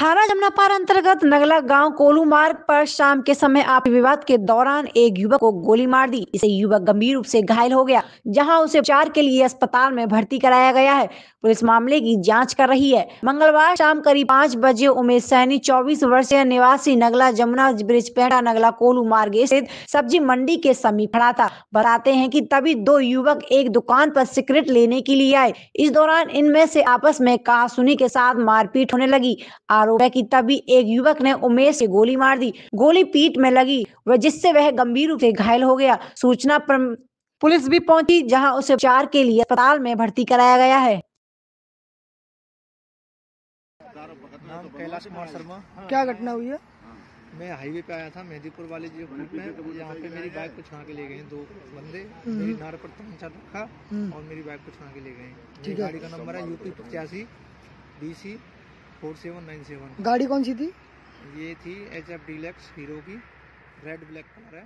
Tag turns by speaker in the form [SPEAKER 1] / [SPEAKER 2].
[SPEAKER 1] थाना जमुना पार अंतर्गत नगला गांव कोलू मार्ग पर शाम के समय आप विवाद के दौरान एक युवक को गोली मार दी इसे युवक गंभीर रूप से घायल हो गया जहां उसे उपचार के लिए अस्पताल में भर्ती कराया गया है पुलिस मामले की जांच कर रही है मंगलवार शाम करीब पाँच बजे उमेश सैनी चौबीस वर्षीय निवासी नगला जमुना ब्रिज पेड़ा नगला कोलू मार्ग स्थित सब्जी मंडी के समीप खड़ा था बताते है की तभी दो युवक एक दुकान पर सिगरेट लेने के लिए आए इस दौरान इनमें से आपस में कहा सुनी के साथ मारपीट होने लगी आरोप है कि तभी एक युवक ने उमेश से गोली मार दी गोली पीठ में लगी वह जिससे वह गंभीर रूप से घायल हो गया सूचना पर पुलिस भी पहुंची जहां उसे उपचार के लिए अस्पताल में भर्ती कराया गया है
[SPEAKER 2] कैलाश कुमार शर्मा हाँ। क्या घटना हुई है मैं हाईवे पे आया था मेहदीपुर वाले जो ग्रुप में यहाँ पे मेरी बाइक को छुड़ा के ले गए दो बंदे हम्म। मेरी नार पर रखा हम्म। और मेरी बाइक को छुड़ा के ले गए गाड़ी का नंबर है यूपी पचासी B C four seven nine seven गाड़ी कौन सी थी ये थी एच एफ डीलक्स हीरो की रेड ब्लैक कलर है